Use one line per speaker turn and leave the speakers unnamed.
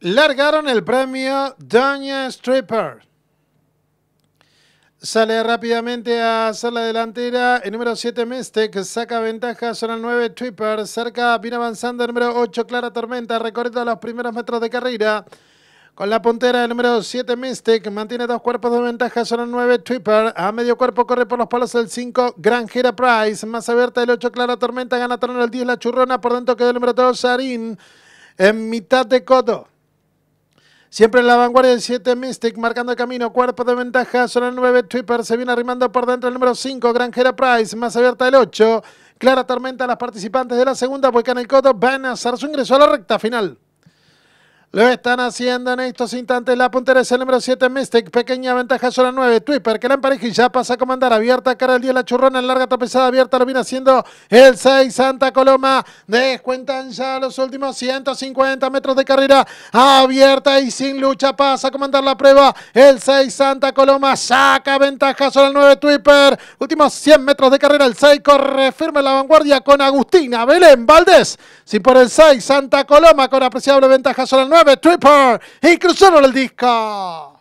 Largaron el premio Doña Stripper. Sale rápidamente a hacer la delantera. El número 7, Mystic. saca ventaja. Zona 9, Stripper. Cerca viene avanzando el número 8, Clara Tormenta. Recorriendo los primeros metros de carrera. Con la puntera, el número 7, Mystic, mantiene dos cuerpos de ventaja, zona 9, Stripper. A medio cuerpo corre por los palos el 5, Granjera Price. Más abierta el 8, Clara Tormenta, gana terreno el 10, La Churrona. Por dentro queda el número 2, Sarin En mitad de coto. Siempre en la vanguardia el 7 Mystic marcando el camino, cuerpo de ventaja zona el 9 Tripper, se viene arrimando por dentro el número 5 Granjera Price, más abierta el 8. Clara Tormenta, las participantes de la segunda, en el Coto van a hacer su ingreso a la recta final. Lo están haciendo en estos instantes. La puntera es el número 7, Mystic. Pequeña ventaja sobre 9. Twipper que la empareja y ya pasa a comandar. Abierta, cara al día, la churrona, en larga tropezada abierta. Lo viene haciendo el 6, Santa Coloma. Descuentan ya los últimos 150 metros de carrera. Abierta y sin lucha pasa a comandar la prueba. El 6, Santa Coloma, saca ventaja sobre 9, Twipper Últimos 100 metros de carrera. El 6 corre firme en la vanguardia con Agustina Belén Valdés. Si por el 6, Santa Coloma con apreciable ventaja sobre 9. 9 Tripper, inclusione del disco.